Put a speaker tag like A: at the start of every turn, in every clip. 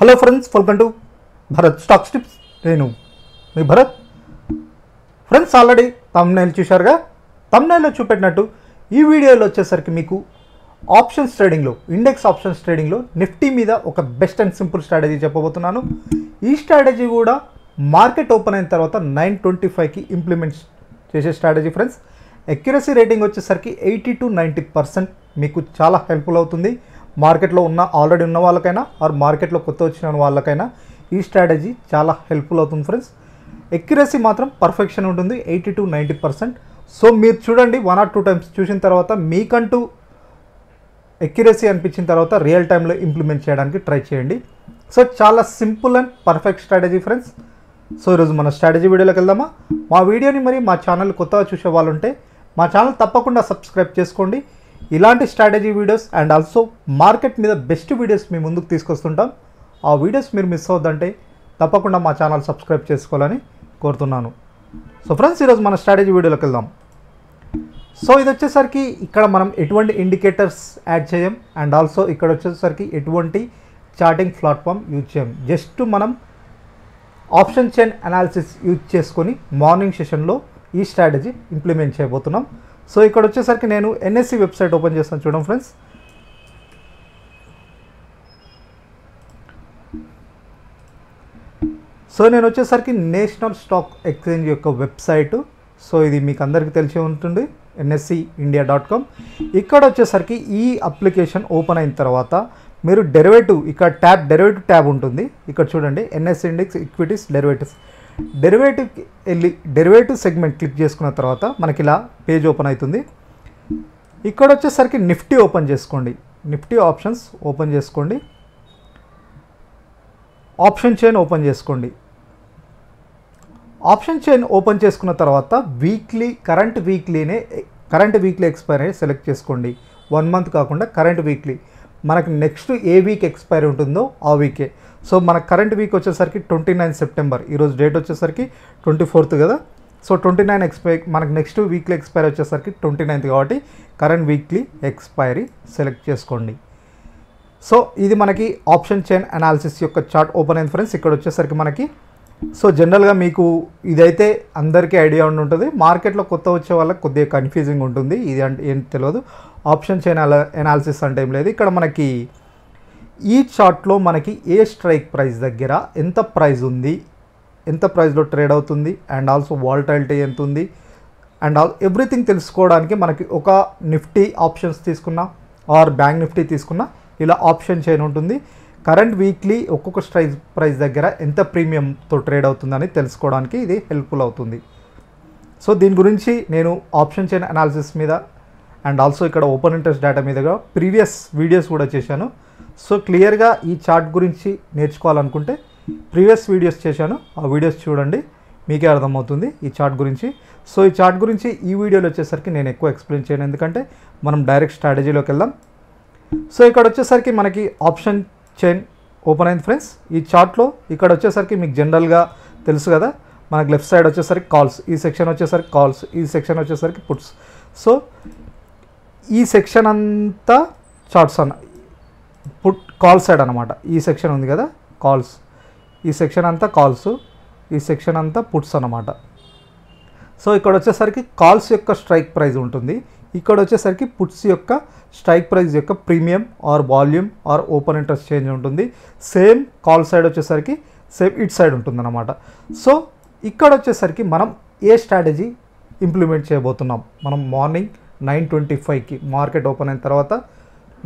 A: hello friends welcome to Bharat stock tips నేను మీ Bharat friends already thumbnail చూశారుగా తమ్నైల్లో చూపెట్టినట్టు ఈ వీడియోలో వచ్చేసరికి మీకు ఆప్షన్స్ ట్రేడింగ్లో ఇండెక్స్ ఆప్షన్స్ ట్రేడింగ్లో నిఫ్టీ మీద ఒక బెస్ట్ అండ్ సింపుల్ స్ట్రాటజీ చెప్పబోతున్నాను ఈ స్ట్రాటజీ కూడా మార్కెట్ ఓపెన్ అయిన తర్వాత నైన్ ట్వంటీ ఫైవ్కి ఇంప్లిమెంట్ చేసే స్ట్రాటజీ ఫ్రెండ్స్ అక్యురసీ రేటింగ్ వచ్చేసరికి ఎయిటీ టు నైంటీ పర్సెంట్ మీకు చాలా హెల్ప్ఫుల్ అవుతుంది మార్కెట్లో ఉన్న ఆల్రెడీ ఉన్న వాళ్ళకైనా ఆర్ మార్కెట్లో కొత్త వచ్చిన వాళ్ళకైనా ఈ స్ట్రాటజీ చాలా హెల్ప్ఫుల్ అవుతుంది ఫ్రెండ్స్ ఎక్యురసీ మాత్రం పర్ఫెక్షన్ ఉంటుంది eighty to ninety percent so మీరు చూడండి వన్ ఆర్ టూ టైమ్స్ చూసిన తర్వాత మీకంటూ ఎక్యురసీ అనిపించిన తర్వాత రియల్ టైంలో ఇంప్లిమెంట్ చేయడానికి ట్రై చేయండి సో చాలా simple and perfect strategy friends so ఈరోజు మన స్ట్రాటజీ వీడియోలోకి వెళ్దామా మా వీడియోని మరి మా ఛానల్ కొత్తగా చూసే వాళ్ళు ఉంటే మా ఛానల్ తప్పకుండా సబ్స్క్రైబ్ చేసుకోండి ఇలాంటి strategy videos and also market మీద బెస్ట్ వీడియోస్ మీ ముందుకు తీసుకొస్తుంటాం ఆ వీడియోస్ మీరు మిస్ అవుద్దంటే తప్పకుండా మా ఛానల్ సబ్స్క్రైబ్ చేసుకోవాలని కోరుతున్నాను సో ఫ్రెండ్స్ ఈరోజు మన స్ట్రాటజీ వీడియోలోకి వెళ్దాం సో ఇది వచ్చేసరికి ఇక్కడ మనం ఎటువంటి ఇండికేటర్స్ యాడ్ చేయం అండ్ ఆల్సో ఇక్కడ వచ్చేసరికి ఎటువంటి చార్టింగ్ ప్లాట్ఫామ్ యూజ్ చేయం జస్ట్ మనం ఆప్షన్ చైన్ అనాలిసిస్ యూజ్ చేసుకొని మార్నింగ్ సెషన్లో ఈ స్ట్రాటజీ ఇంప్లిమెంట్ చేయబోతున్నాం సో ఇక్కడ వచ్చేసరికి నేను ఎన్ఎస్సి వెబ్సైట్ ఓపెన్ చేస్తాను చూడండి ఫ్రెండ్స్ సో నేను వచ్చేసరికి నేషనల్ స్టాక్ ఎక్స్చేంజ్ యొక్క వెబ్సైట్ సో ఇది మీకు అందరికీ తెలిసి ఉంటుంది ఎన్ఎస్సి ఇండియా డాట్ కామ్ ఇక్కడ వచ్చేసరికి ఈ అప్లికేషన్ ఓపెన్ అయిన తర్వాత మీరు డెరివేటివ్ ఇక్కడ ట్యాబ్ డెరివేటివ్ ట్యాబ్ ఉంటుంది ఇక్కడ చూడండి ఎన్ఎస్సి ఇండెక్స్ ఈక్విటీస్ డెరివేటివ్స్ డెరివేటివ్కి వెళ్ళి డెరివేటివ్ సెగ్మెంట్ క్లిక్ చేసుకున్న తర్వాత మనకి ఇలా పేజ్ ఓపెన్ అవుతుంది ఇక్కడ వచ్చేసరికి నిఫ్టీ ఓపెన్ చేసుకోండి నిఫ్టీ ఆప్షన్స్ ఓపెన్ చేసుకోండి ఆప్షన్ చైన్ ఓపెన్ చేసుకోండి ఆప్షన్ చైన్ ఓపెన్ చేసుకున్న తర్వాత వీక్లీ కరెంట్ వీక్లీనే కరెంట్ వీక్లీ ఎక్స్పైరీ సెలెక్ట్ చేసుకోండి వన్ మంత్ కాకుండా కరెంట్ వీక్లీ మనకు నెక్స్ట్ ఏ వీక్ ఎక్స్పైరీ ఉంటుందో ఆ వీకే సో మన కరెంట్ వీక్ వచ్చేసరికి ట్వంటీ నైన్ సెప్టెంబర్ ఈరోజు డేట్ వచ్చేసరికి ట్వంటీ ఫోర్త్ కదా సో ట్వంటీ నైన్ ఎక్స్పైర్ మనకు నెక్స్ట్ వీక్లీ ఎక్స్పైర్ వచ్చేసరికి ట్వంటీ నైన్త్ కాబట్టి కరెంట్ వీక్లీ ఎక్స్పైరీ సెలెక్ట్ చేసుకోండి సో ఇది మనకి ఆప్షన్ చైన్ అనాలిసిస్ యొక్క చార్ట్ ఓపెన్ అయిన ఫ్రెండ్స్ ఇక్కడ వచ్చేసరికి మనకి సో జనరల్గా మీకు ఇదైతే అందరికీ ఐడియా ఉండి ఉంటుంది మార్కెట్లో కొత్త వచ్చే వాళ్ళకి కొద్దిగా కన్ఫ్యూజింగ్ ఉంటుంది ఇది అంటే ఏం తెలియదు ఆప్షన్ చైన్ అలా ఎనాలిసిస్ అంటే ఏం లేదు ఇక్కడ మనకి ఈ చార్ట్లో మనకి ఏ స్ట్రైక్ ప్రైస్ దగ్గర ఎంత ప్రైస్ ఉంది ఎంత ప్రైస్లో ట్రేడ్ అవుతుంది అండ్ ఆల్సో వాల్టైలిటీ ఎంత ఉంది అండ్ ఆల్ ఎవ్రీథింగ్ తెలుసుకోవడానికి మనకి ఒక నిఫ్టీ ఆప్షన్స్ తీసుకున్నా ఆర్ బ్యాంక్ నిఫ్టీ తీసుకున్నా ఇలా ఆప్షన్ చేయను ఉంటుంది కరెంట్ వీక్లీ ఒక్కొక్క స్ట్రైక్ ప్రైస్ దగ్గర ఎంత ప్రీమియంతో ట్రేడ్ అవుతుందని తెలుసుకోవడానికి ఇది హెల్ప్ఫుల్ అవుతుంది సో దీని గురించి నేను ఆప్షన్ చేయని అనాలిసిస్ మీద అండ్ ఆల్సో ఇక్కడ ఓపెన్ ఇంట్రెస్ట్ డేటా మీదగా ప్రీవియస్ వీడియోస్ కూడా చేశాను సో క్లియర్గా ఈ చార్ట్ గురించి నేర్చుకోవాలనుకుంటే ప్రీవియస్ వీడియోస్ చేశాను ఆ వీడియోస్ చూడండి మీకే అర్థమవుతుంది ఈ చార్ట్ గురించి సో ఈ చార్ట్ గురించి ఈ వీడియోలో వచ్చేసరికి నేను ఎక్కువ ఎక్స్ప్లెయిన్ చేయను ఎందుకంటే మనం డైరెక్ట్ స్ట్రాటజీలోకి వెళ్దాం సో ఇక్కడ వచ్చేసరికి మనకి ఆప్షన్ చైన్ ఓపెన్ అయింది ఫ్రెండ్స్ ఈ చార్ట్లో ఇక్కడ వచ్చేసరికి మీకు జనరల్గా తెలుసు కదా మనకు లెఫ్ట్ సైడ్ వచ్చేసరికి కాల్స్ ఈ సెక్షన్ వచ్చేసరికి కాల్స్ ఈ సెక్షన్ వచ్చేసరికి పుట్స్ సో ఈ సెక్షన్ అంతా చార్ట్స్ అన్న పుట్ కాల్ సైడ్ అనమాట ఈ సెక్షన్ ఉంది కదా కాల్స్ ఈ సెక్షన్ అంతా కాల్స్ ఈ సెక్షన్ అంతా పుట్స్ అనమాట సో ఇక్కడ వచ్చేసరికి కాల్స్ యొక్క స్ట్రైక్ ప్రైస్ ఉంటుంది ఇక్కడ వచ్చేసరికి పుట్స్ యొక్క స్ట్రైక్ ప్రైస్ యొక్క premium or volume or open interest change ఉంటుంది సేమ్ కాల్ సైడ్ వచ్చేసరికి సేమ్ ఇట్ సైడ్ ఉంటుంది అనమాట సో ఇక్కడ వచ్చేసరికి మనం ఏ స్ట్రాటజీ ఇంప్లిమెంట్ చేయబోతున్నాం మనం మార్నింగ్ నైన్ ట్వంటీ ఫైవ్కి మార్కెట్ ఓపెన్ అయిన తర్వాత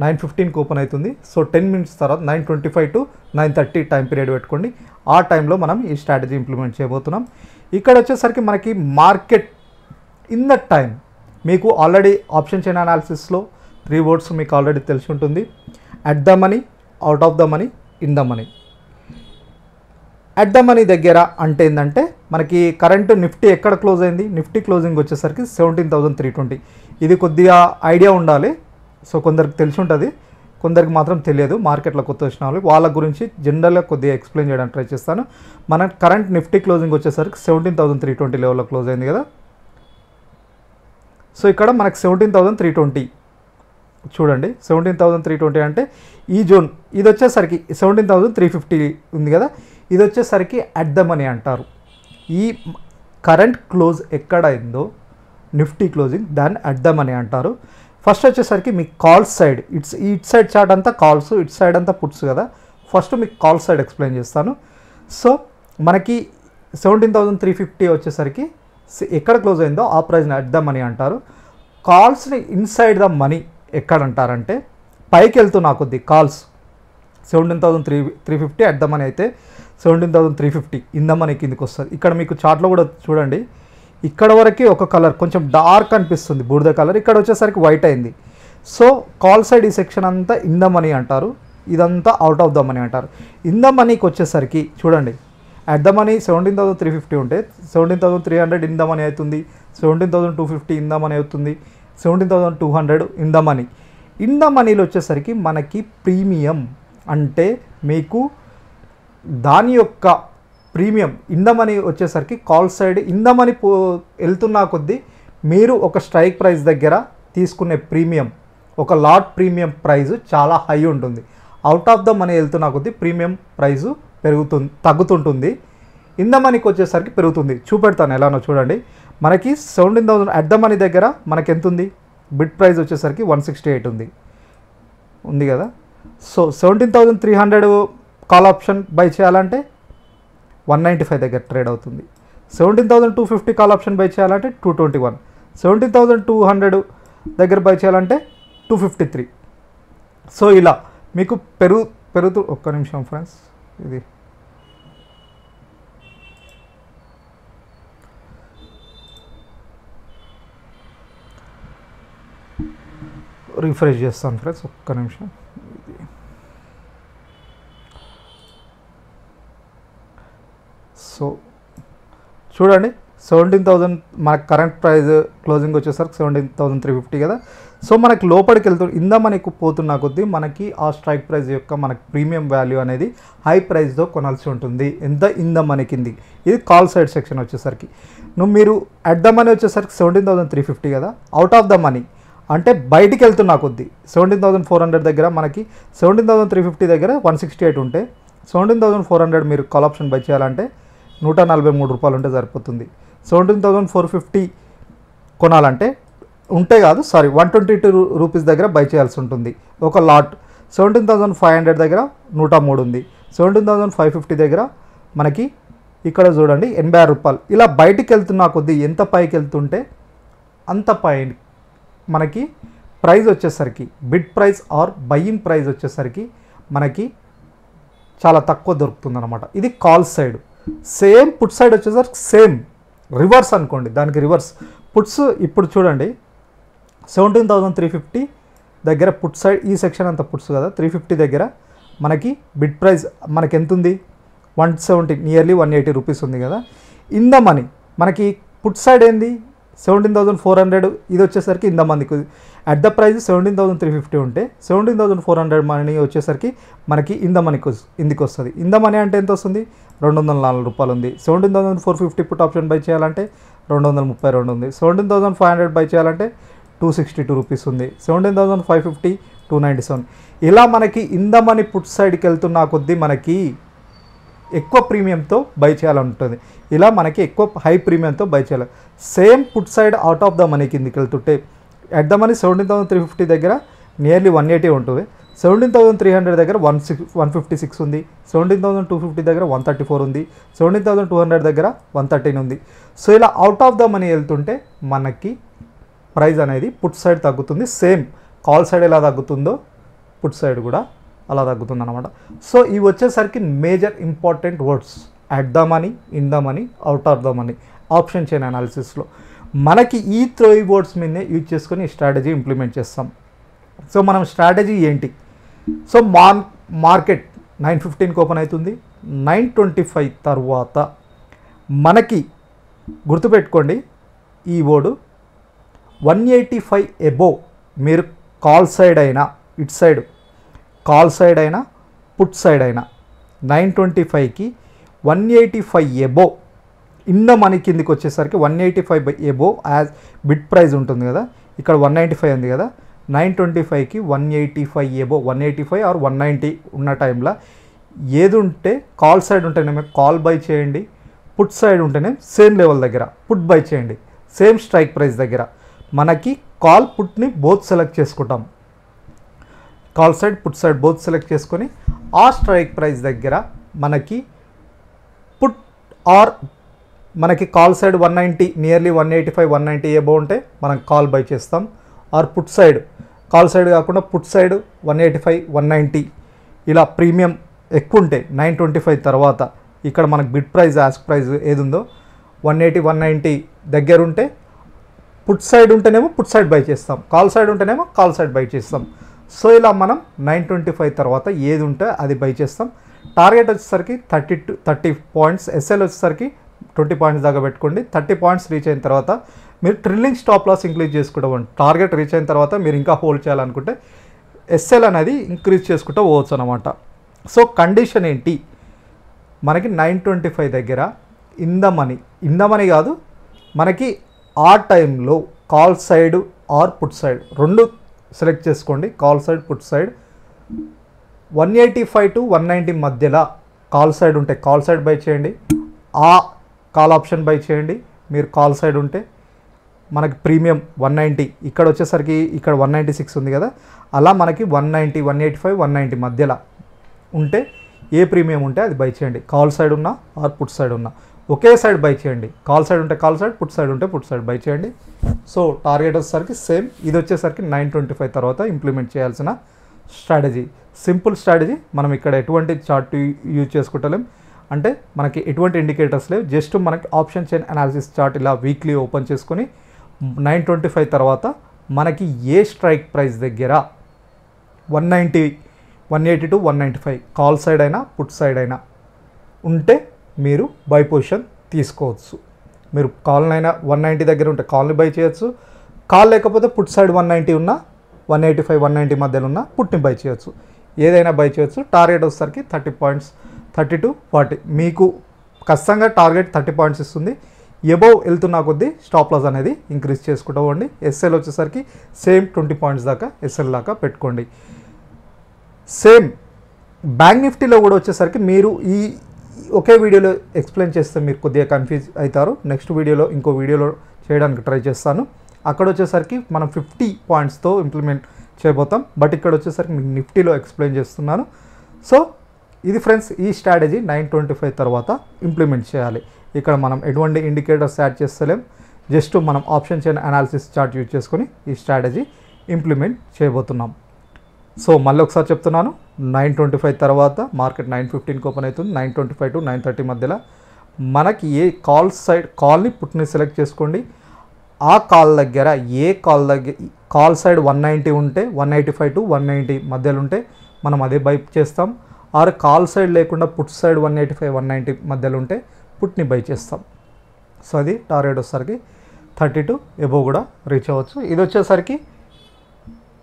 A: నైన్ ఫిఫ్టీన్కి ఓపెన్ అవుతుంది సో టెన్ మినిట్స్ తర్వాత nine twenty five to nine thirty time period పెట్టుకోండి ఆ టైంలో మనం ఈ స్ట్రాటజీ ఇంప్లిమెంట్ చేయబోతున్నాం ఇక్కడ వచ్చేసరికి మనకి మార్కెట్ ఇన్ దట్ టైం మీకు ఆల్రెడీ ఆప్షన్ చైన్ అనాలిసిస్లో త్రీ వర్డ్స్ మీకు ఆల్రెడీ తెలిసి ఉంటుంది at the money out of the money in the money at the money దగ్గర అంటే ఏంటంటే మనకి కరెంట్ నిఫ్టీ ఎక్కడ క్లోజ్ అయింది నిఫ్టీ క్లోజింగ్ వచ్చేసరికి సెవెంటీన్ థౌసండ్ త్రీ ట్వంటీ ఇది కొద్దిగా ఐడియా ఉండాలి సో కొందరికి తెలిసి ఉంటుంది కొందరికి మాత్రం తెలియదు మార్కెట్లో కొత్త వచ్చిన వాళ్ళకి వాళ్ళ గురించి జనరల్గా కొద్దిగా ఎక్స్ప్లెయిన్ చేయడానికి ట్రై చేస్తాను మన కరెంట్ నిఫ్టీ క్లోజింగ్ వచ్చేసరికి సెవెంటీన్ థౌసండ్ త్రీ ట్వంటీ లెవెల్లో క్లోజ్ అయింది కదా సో ఇక్కడ మనకు సెవెంటీన్ థౌసండ్ త్రీ ట్వంటీ చూడండి సెవెంటీన్ థౌసండ్ త్రీ ట్వంటీ అంటే ఈ జోన్ ఇది వచ్చేసరికి సెవెంటీన్ థౌసండ్ త్రీ ఫిఫ్టీ ఉంది కదా ఇది వచ్చేసరికి అట్ ద మనీ అంటారు ఈ కరెంట్ క్లోజ్ ఎక్కడైందో నిఫ్టీ క్లోజింగ్ దాన్ని అట్ ద మనీ అంటారు ఫస్ట్ వచ్చేసరికి మీ calls side it's it side chart అంతా కాల్స్ ఇట్ సైడ్ అంతా పుట్స్ కదా ఫస్ట్ మీకు కాల్ సైడ్ ఎక్స్ప్లెయిన్ చేస్తాను సో మనకి సెవెంటీన్ థౌసండ్ త్రీ ఫిఫ్టీ వచ్చేసరికి ఎక్కడ క్లోజ్ అయిందో ఆ ప్రైజ్ని అట్ ద మనీ అంటారు కాల్స్ని ఇన్సైడ్ ద మనీ ఎక్కడ అంటారంటే పైకి వెళ్తున్నా కొద్ది calls seventeen thousand three three fifty at the money అయితే seventeen thousand three fifty in the money కిందకి వస్తుంది ఇక్కడ మీకు చార్ట్లో కూడా చూడండి ఇక్కడ వరకు ఒక కలర్ కొంచెం డార్క్ అనిపిస్తుంది బూడిద కలర్ ఇక్కడ వచ్చేసరికి వైట్ అయింది సో కాల్ సైడ్ ఈ సెక్షన్ అంతా ఇంద మనీ అంటారు ఇదంతా అవుట్ ఆఫ్ ద మనీ అంటారు ఇంద మనీకి వచ్చేసరికి చూడండి at the money seventeen thousand three fifty ఉంటే seventeen thousand three hundred in the money అవుతుంది seventeen thousand two fifty in the money అవుతుంది seventeen thousand two hundred in the money in the మనీలో వచ్చేసరికి మనకి ప్రీమియం అంటే మీకు దాని యొక్క ప్రీమియం ఇందమని వచ్చేసరికి కాల్ సైడ్ ఇందమని పో వెళ్తున్నా కొద్దీ మీరు ఒక స్ట్రైక్ ప్రైస్ దగ్గర తీసుకునే ప్రీమియం ఒక లాట్ ప్రీమియం ప్రైజు చాలా హై ఉంటుంది అవుట్ ఆఫ్ ద మనీ వెళ్తున్న కొద్దీ ప్రీమియం ప్రైజు పెరుగుతుంది తగ్గుతుంటుంది ఇంద వచ్చేసరికి పెరుగుతుంది చూపెడతాను ఎలానో చూడండి మనకి seventeen thousand at the money దగ్గర మనకి ఎంత ఉంది బిడ్ ప్రైజ్ వచ్చేసరికి వన్ సిక్స్టీ ఎయిట్ ఉంది ఉంది కదా so seventeen thousand three hundred call option buy చేయాలంటే వన్ నైంటీ ఫైవ్ దగ్గర ట్రేడ్ అవుతుంది seventeen thousand two fifty call option buy చేయాలంటే two twenty one seventeen thousand two hundred దగ్గర buy చేయాలంటే టూ ఫిఫ్టీ త్రీ సో ఇలా మీకు పెరుగు పెరుగుతూ ఒక్క నిమిషం ఫ్రెండ్స్ ఇది రిఫ్రెష్ చేస్తాను ఫ్రెండ్స్ ఒక్క నిమిషం సో చూడండి సెవెంటీన్ థౌసండ్ మనకు కరెంట్ ప్రైస్ క్లోజింగ్ వచ్చేసరికి సెవెంటీన్ థౌసండ్ త్రీ ఫిఫ్టీ కదా సో మనకి లోపలికి వెళ్తూ ఇందా మనకు పోతున్న కొద్దీ మనకి ఆ స్ట్రైక్ ప్రైస్ యొక్క మనకి ప్రీమియం వాల్యూ అనేది హై ప్రైస్తో కొనాల్సి ఉంటుంది ఎంత ఇంద మనకింది ఇది కాల్ సైడ్ సెక్షన్ వచ్చేసరికి నువ్వు మీరు అట్ ద మనీ వచ్చేసరికి సెవెంటీన్ థౌసండ్ త్రీ ఫిఫ్టీ కదా అవుట్ ఆఫ్ ద మనీ అంటే బయటికి వెళ్తున్నా కొద్దీ సెవెంటీన్ థౌసండ్ ఫోర్ హండ్రెడ్ దగ్గర మనకి సెవెంటీన్ థౌసండ్ త్రీ ఫిఫ్టీ దగ్గర వన్ సిక్స్టీ ఎయిట్ ఉంటే సెవెంటీన్ థౌసండ్ ఫోర్ హండ్రెడ్ మీరు కాల్ ఆప్షన్ బై చేయాలంటే నూట నలభై మూడు రూపాయలు ఉంటే సరిపోతుంది సెవెంటీన్ థౌజండ్ ఫోర్ ఫిఫ్టీ కొనాలంటే ఉంటే కాదు sorry one twenty two rupees దగ్గర బై చేయాల్సి ఉంటుంది ఒక lot seventeen thousand five hundred దగ్గర నూట మూడు ఉంది సెవెంటీన్ థౌజండ్ ఫైవ్ ఫిఫ్టీ దగ్గర మనకి ఇక్కడ చూడండి ఎనభై ఆరు రూపాయలు ఇలా బయటికి వెళ్తున్నా కొద్దీ ఎంత పైకి వెళ్తుంటే అంత పై మనకి ప్రైజ్ వచ్చేసరికి bid price or buying price వచ్చేసరికి మనకి చాలా తక్కువ అనమాట ఇది call side same put side వచ్చేసరికి సేమ్ రివర్స్ అనుకోండి దానికి రివర్స్ పుట్స్ ఇప్పుడు చూడండి సెవెంటీన్ థౌజండ్ త్రీ ఫిఫ్టీ దగ్గర పుట్ సైడ్ ఈ సెక్షన్ అంత పుట్స్ కదా త్రీ ఫిఫ్టీ దగ్గర మనకి బిడ్ ప్రైస్ మనకి ఎంత ఉంది one seventy nearly one eighty rupees ఉంది కదా ఇన్ ద మనీ మనకి పుట్ సైడ్ ఏంది సెవెంటీన్ థౌసండ్ ఫోర్ హండ్రెడ్ ఇది వచ్చేసరికి మందికి at the price seventeen thousand three fifty ఉంటే seventeen thousand four hundred money వచ్చేసరికి మనకి ఇంత మనీకి ఇందుకు వస్తుంది ఇంత మనీ అంటే ఎంత వస్తుంది రెండు వందల నాలుగు రూపాయలు ఉంది seventeen thousand four fifty put option buy చేయాలంటే రెండు వందల ముప్పై రెండు ఉంది seventeen thousand five hundred buy చేయాలంటే టూ సిక్స్టీ టూ రూపీస్ ఉంది seventeen thousand five fifty two ninety seven ఇలా మనకి ఇంత మనీ పుట్ సైడ్కి వెళ్తున్న కొద్దీ మనకి ఎక్కువ ప్రీమియంతో బై చేయాలంటుంది ఇలా మనకి ఎక్కువ హై ప్రీమియంతో బై చేయాలి same put side out of the money కిందికి వెళ్తుంటే at the money seventeen thousand three fifty దగ్గర నియర్లీ వన్ ఎయిటీ ఉంటుంది సెవెంటీన్ థౌసండ్ త్రీ హండ్రెడ్ దగ్గర one six one fifty six ఉంది సెవెంటీన్ థౌసండ్ టూ ఫిఫ్టీ దగ్గర one thirty four ఉంది seventeen thousand two hundred దగ్గర one thirteen ఉంది so ఇలా out of the money వెళ్తుంటే మనకి ప్రైజ్ అనేది పుట్ సైడ్ తగ్గుతుంది సేమ్ కాల్ సైడ్ ఎలా తగ్గుతుందో పుట్ సైడ్ కూడా అలా తగ్గుతుంది అనమాట సో ఇవి వచ్చేసరికి major important words at the money in the money out of the money option chain అనాలిసిస్లో మనకి ఈ త్రో వర్డ్స్ మీదనే యూజ్ చేసుకొని స్ట్రాటజీ ఇంప్లిమెంట్ చేస్తాం సో మనం స్ట్రాటజీ ఏంటి సో మార్ మార్కెట్ నైన్ ఫిఫ్టీన్కి ఓపెన్ అవుతుంది నైన్ ట్వంటీ ఫైవ్ తర్వాత మనకి గుర్తుపెట్టుకోండి ఈ ఓడు వన్ ఎయిటీ ఫైవ్ ఎబో మీరు కాల్ సైడ్ అయినా ఇట్ సైడ్ కాల్ సైడ్ అయినా పుట్ సైడ్ అయినా నైన్ ట్వంటీ ఫైవ్కి one eighty five above in the money కిందికి వచ్చేసరికి one eighty five by above as bid price ఉంటుంది కదా ఇక్కడ వన్ నైంటీ ఫైవ్ ఉంది కదా నైన్ ట్వంటీ ఫైవ్కి one eighty five above one eighty five or one ninety ఉన్న టైంలో ఏది ఉంటే కాల్ సైడ్ ఉంటేనే కాల్ బై చేయండి పుట్ సైడ్ ఉంటేనే సేమ్ లెవెల్ దగ్గర పుట్ బై చేయండి సేమ్ స్ట్రైక్ ప్రైస్ దగ్గర మనకి కాల్ పుట్ని బోత్ సెలెక్ట్ చేసుకుంటాం call side put side both select చేసుకొని ఆ స్ట్రైక్ ప్రైస్ దగ్గర మనకి పుట్ ఆర్ మనకి call side one ninety nearly one eighty five one ninety ఏ ఉంటే మనం కాల్ బై చేస్తాం or put side call side కాకుండా put side one eighty five one ninety ఇలా ప్రీమియం ఎక్కువ ఉంటే నైన్ ట్వంటీ ఫైవ్ తర్వాత ఇక్కడ మనకు బిడ్ ప్రైస్ యాస్క్ ప్రైజ్ ఏది ఉందో వన్ ఎయిటీ వన్ నైంటీ దగ్గర ఉంటే పుట్ సైడ్ ఉంటేనేమో పుట్ సైడ్ బై చేస్తాం కాల్ సైడ్ ఉంటేనేమో కాల్ సైడ్ బై చేస్తాం సో ఇలా మనం నైన్ ట్వంటీ ఫైవ్ తర్వాత ఏది ఉంటే అది బై చేస్తాం టార్గెట్ వచ్చేసరికి thirty to thirty points SL వచ్చేసరికి ట్వంటీ పాయింట్స్ దాకా పెట్టుకోండి థర్టీ పాయింట్స్ రీచ్ అయిన తర్వాత మీరు ట్రిల్లింగ్ స్టాప్ లాస్ ఇంక్రీజ్ చేసుకోవడం టార్గెట్ రీచ్ అయిన తర్వాత మీరు ఇంకా హోల్డ్ చేయాలనుకుంటే ఎస్ఎల్ అనేది ఇంక్రీజ్ చేసుకుంటూ పోవచ్చు అనమాట సో కండిషన్ ఏంటి మనకి నైన్ ట్వంటీ ఫైవ్ దగ్గర ఇంద మనీ ఇంద మనీ కాదు మనకి ఆ టైంలో call side or put side రెండు సెలెక్ట్ చేసుకోండి call side put side one eighty five to one ninety మధ్యలో కాల్ సైడ్ ఉంటే కాల్ సైడ్ బై చేయండి ఆ కాల్ ఆప్షన్ బై చేయండి మీరు కాల్ సైడ్ ఉంటే మనకి ప్రీమియం వన్ నైంటీ ఇక్కడ వచ్చేసరికి ఇక్కడ వన్ నైంటీ సిక్స్ ఉంది కదా అలా మనకి one ninety one eighty five one ninety మధ్యలో ఉంటే ఏ ప్రీమియం ఉంటే అది బై చేయండి కాల్ సైడ్ ఉన్నా ఆర్ పుట్ సైడ్ ఉన్నా ఒకే సైడ్ బై చేయండి కాల్ సైడ్ ఉంటే కాల్ సైడ్ పుట్ సైడ్ ఉంటే పుట్ సైడ్ బై చేయండి సో టార్గెట్ వచ్చేసరికి సేమ్ ఇది వచ్చేసరికి నైన్ ట్వంటీ ఫైవ్ తర్వాత ఇంప్లిమెంట్ చేయాల్సిన స్ట్రాటజీ సింపుల్ స్ట్రాటజీ మనం ఇక్కడ ఎటువంటి చార్ట్ యూజ్ చేసుకుంటలేం అంటే మనకి ఎటువంటి ఇండికేటర్స్ లేవు జస్ట్ మనకి ఆప్షన్ చైన్ అనాలిసిస్ చార్ట్ ఇలా వీక్లీ ఓపెన్ చేసుకొని నైన్ ట్వంటీ ఫైవ్ తర్వాత మనకి ఏ స్ట్రైక్ ప్రైస్ దగ్గర one ninety one eighty to one ninety five call side అయినా పుట్ సైడ్ అయినా ఉంటే మీరు బై పొజిషన్ తీసుకోవచ్చు మీరు కాల్ని అయినా వన్ నైంటీ దగ్గర ఉంటే కాల్ని బై చేయొచ్చు కాల్ లేకపోతే పుట్ సైడ్ వన్ నైంటీ ఉన్న one eighty five one ninety మధ్యలో ఉన్న పుట్ని బై చేయొచ్చు ఏదైనా బై చేయొచ్చు టార్గెట్ వచ్చేసరికి thirty points thirty to forty మీకు ఖచ్చితంగా టార్గెట్ థర్టీ పాయింట్స్ ఇస్తుంది ఎబోవ్ వెళ్తున్న కొద్దీ స్టాప్ లాస్ అనేది ఇంక్రీజ్ చేసుకుంటూ ఎస్ఎల్ వచ్చేసరికి సేమ్ ట్వంటీ పాయింట్స్ దాకా ఎస్ఎల్ దాకా పెట్టుకోండి సేమ్ బ్యాంక్ నిఫ్టీలో కూడా వచ్చేసరికి మీరు ఈ ఒకే వీడియోలో ఎక్స్ప్లెయిన్ చేస్తే మీరు కొద్దిగా కన్ఫ్యూజ్ అవుతారు నెక్స్ట్ వీడియోలో ఇంకో వీడియోలో చేయడానికి ట్రై చేస్తాను అక్కడ వచ్చేసరికి మనం ఫిఫ్టీ పాయింట్స్తో ఇంప్లిమెంట్ చేయబోతాం బట్ ఇక్కడ వచ్చేసరికి మీకు నిఫ్టీలో ఎక్స్ప్లెయిన్ చేస్తున్నాను సో ఇది ఫ్రెండ్స్ ఈ స్ట్రాటజీ నైన్ ట్వంటీ ఫైవ్ తర్వాత ఇంప్లిమెంట్ చేయాలి ఇక్కడ మనం ఎటువంటి ఇండికేటర్స్ యాడ్ చేస్తలేం జస్ట్ మనం option chain analysis chart use చేసుకొని ఈ స్ట్రాటజీ ఇంప్లిమెంట్ చేయబోతున్నాం సో మళ్ళీ ఒకసారి చెప్తున్నాను నైన్ ట్వంటీ ఫైవ్ తర్వాత మార్కెట్ నైన్ ఫిఫ్టీన్కి ఓపెన్ అవుతుంది nine twenty five to nine thirty మధ్యలో మనకి ఏ కాల్ సైడ్ కాల్ని పుట్టిని సెలెక్ట్ చేసుకోండి ఆ కాల్ దగ్గర ఏ కాల్ దగ్గర కాల్ సైడ్ వన్ నైంటీ ఉంటే one ninety five to one ninety మధ్యలో ఉంటే మనం అదే బై చేస్తాం ఆర్ కాల్ సైడ్ లేకుండా put side one eighty five one ninety మధ్యలో ఉంటే పుట్ని బై చేస్తాం సో అది టార్గెట్ వచ్చేసరికి థర్టీ టు ఎబో కూడా రీచ్ అవ్వచ్చు ఇది వచ్చేసరికి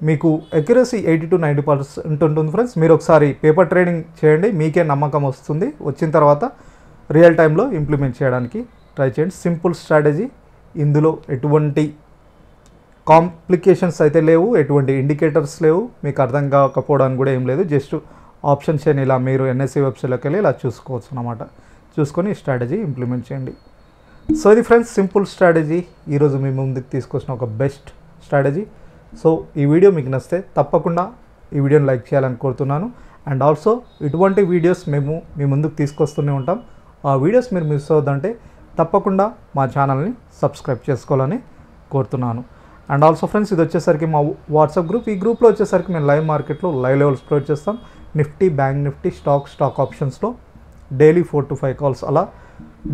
A: మీకు accuracy eighty to ninety percent ఉంటుంది ఫ్రెండ్స్ మీరు ఒకసారి పేపర్ ట్రేడింగ్ చేయండి మీకే నమ్మకం వస్తుంది వచ్చిన తర్వాత రియల్ టైంలో ఇంప్లిమెంట్ చేయడానికి ట్రై చేయండి సింపుల్ స్ట్రాటజీ ఇందులో ఎటువంటి కాంప్లికేషన్స్ అయితే లేవు ఎటువంటి ఇండికేటర్స్ లేవు మీకు అర్థం కాకపోవడానికి కూడా ఏం లేదు జస్ట్ ఆప్షన్ అని ఇలా మీరు ఎన్ఎస్సీ వెబ్సైట్లోకి e వెళ్ళి ఇలా చూసుకోవచ్చు అనమాట చూసుకొని స్ట్రాటజీ ఇంప్లిమెంట్ చేయండి సో ఇది ఫ్రెండ్స్ సింపుల్ స్ట్రాటజీ ఈరోజు మీ ముందుకు తీసుకొచ్చిన ఒక బెస్ట్ స్ట్రాటజీ సో ఈ వీడియో మీకు నచ్చితే తప్పకుండా ఈ వీడియోని లైక్ చేయాలని కోరుతున్నాను అండ్ ఆల్సో ఇటువంటి వీడియోస్ మేము మీ ముందుకు తీసుకొస్తూనే ఉంటాం ఆ వీడియోస్ మీరు మిస్ అవుద్దంటే తప్పకుండా మా ఛానల్ని సబ్స్క్రైబ్ చేసుకోవాలని కోరుతున్నాను అండ్ ఆల్సో ఫ్రెండ్స్ ఇది వచ్చేసరికి మా వాట్సాప్ గ్రూప్ ఈ గ్రూప్లో వచ్చేసరికి మేము లైవ్ మార్కెట్లో లైవ్ లెవెల్స్ ప్రొవైడ్ చేస్తాం Nifty bank Nifty stock stock ఆప్షన్స్లో daily four to five calls అలా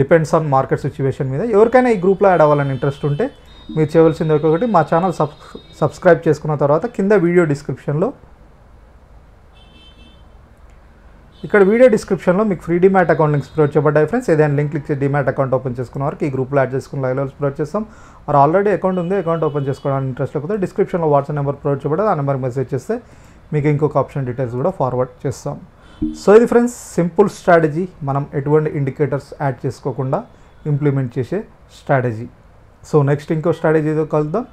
A: డిపెండ్స్ ఆన్ మార్కెట్ సిచ్యువేషన్ మీద ఎవరికైనా ఈ గ్రూప్లో యాడ్ అవ్వాలని ఇంట్రెస్ట్ ఉంటే మీరు చేయవలసింది ఒకటి మా ఛానల్ సబ్ సబ్స్క్రైబ్ చేసుకున్న తర్వాత కింద వీడియో డిస్క్రిప్షన్లో ఇక్కడ వీడియో డిస్క్రిప్షన్లో మీకు free demat account links provide చేయబడ్డాయి ఫ్రెండ్స్ ఏదైనా లింక్ క్లిక్ చేసి డిమాట్ అకౌంట్ ఓపెన్ చేసుకున్న వారికి ఈ గ్రూప్లో యాడ్ చేసుకుని లైవ్ ప్రొవైడ్ చేస్తాం ఆర్ ఆల్రెడీ అకౌంట్ ఉంది అకౌంట్ ఓపెన్ చేసుకోవడానికి ఇంట్రెస్ట్ లేకపోతే డిస్క్రిప్షన్లో వాట్సాప్ నెంబర్ ప్రొవైడ్ చేయబడదు ఆ నెంబర్కి మెసేజ్ చేస్తే మీకు ఇంకొక ఆప్షన్ డీటెయిల్స్ కూడా ఫార్వర్డ్ చేస్తాం సో ఇది ఫ్రెండ్స్ సింపుల్ స్ట్రాటజీ మనం ఎటువంటి ఇండికేటర్స్ యాడ్ చేసుకోకుండా ఇంప్లిమెంట్ చేసే స్ట్రాటజీ సో నెక్స్ట్ ఇంకో స్ట్రాటజీతో కలుద్దాం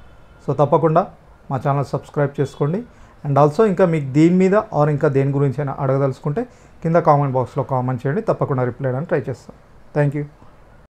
A: సో తప్పకుండా మా ఛానల్ సబ్స్క్రైబ్ చేసుకోండి అండ్ ఆల్సో ఇంకా మీకు దీని మీద ఆర్ ఇంకా దేని గురించి అయినా అడగదలుచుకుంటే కింద కామెంట్ బాక్స్లో కామెంట్ చేయండి తప్పకుండా రిప్లై అని ట్రై చేస్తాం థ్యాంక్ యూ